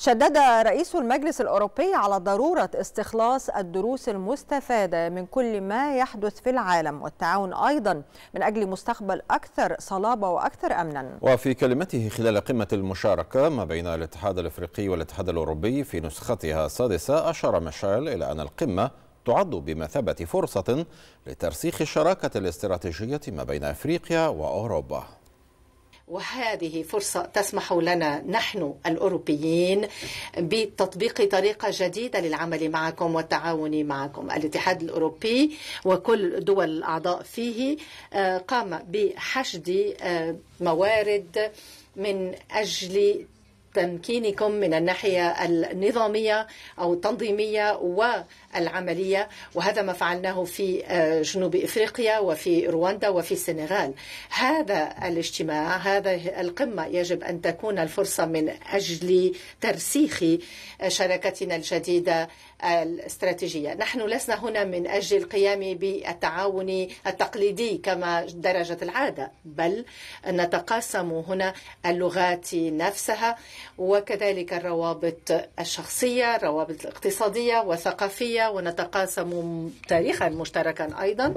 شدد رئيس المجلس الأوروبي على ضرورة استخلاص الدروس المستفادة من كل ما يحدث في العالم والتعاون أيضا من أجل مستقبل أكثر صلابة وأكثر أمنا وفي كلمته خلال قمة المشاركة ما بين الاتحاد الأفريقي والاتحاد الأوروبي في نسختها السادسة أشار ميشيل إلى أن القمة تعد بمثابة فرصة لترسيخ الشراكة الاستراتيجية ما بين أفريقيا وأوروبا وهذه فرصة تسمح لنا نحن الأوروبيين بتطبيق طريقة جديدة للعمل معكم والتعاون معكم الاتحاد الأوروبي وكل دول الأعضاء فيه آه، قام بحشد آه، موارد من أجل تمكينكم من الناحية النظامية أو التنظيمية والعملية وهذا ما فعلناه في آه، جنوب إفريقيا وفي رواندا وفي السنغال هذا الاجتماع هذه القمة يجب أن تكون الفرصة من أجل ترسيخ آه، شراكتنا الجديدة آه، الاستراتيجية نحن لسنا هنا من أجل القيام بالتعاون التقليدي كما درجة العادة بل نتقاسم هنا اللغات نفسها وكذلك الروابط الشخصية الروابط الاقتصادية والثقافية ونتقاسم تاريخا مشتركا أيضا